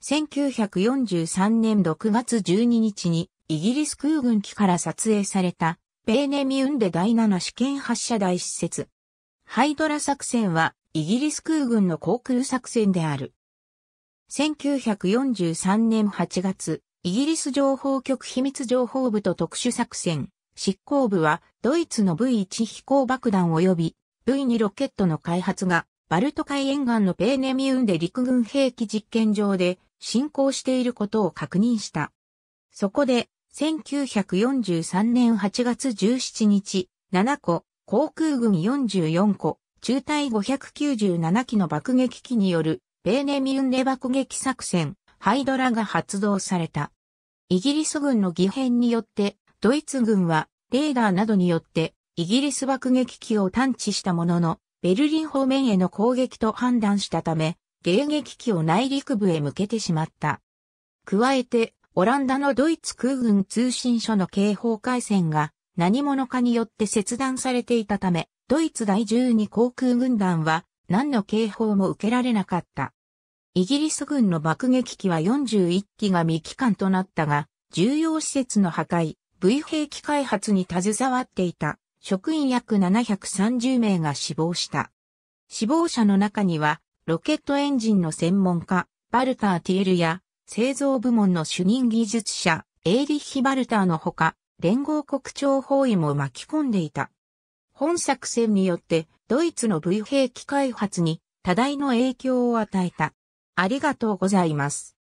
1943年6月12日にイギリス空軍機から撮影されたベーネミウンデ第7試験発射台施設。ハイドラ作戦はイギリス空軍の航空作戦である。1943年8月、イギリス情報局秘密情報部と特殊作戦執行部はドイツの V1 飛行爆弾及び V2 ロケットの開発がバルト海沿岸のペーネミウンデ陸軍兵器実験場で進行していることを確認した。そこで、1943年8月17日、7個、航空軍44個、中隊597機の爆撃機による、ベーネミュンレ爆撃作戦、ハイドラが発動された。イギリス軍の疑変によって、ドイツ軍は、レーダーなどによって、イギリス爆撃機を探知したものの、ベルリン方面への攻撃と判断したため、迎撃機を内陸部へ向けてしまった。加えて、オランダのドイツ空軍通信所の警報回線が何者かによって切断されていたため、ドイツ第12航空軍団は何の警報も受けられなかった。イギリス軍の爆撃機は41機が未帰還となったが、重要施設の破壊、V 兵器開発に携わっていた職員約730名が死亡した。死亡者の中にはロケットエンジンの専門家、バルター・ティエルや、製造部門の主任技術者、エーリッヒ・バルターのほか、連合国庁包囲も巻き込んでいた。本作戦によって、ドイツの V 兵器開発に多大の影響を与えた。ありがとうございます。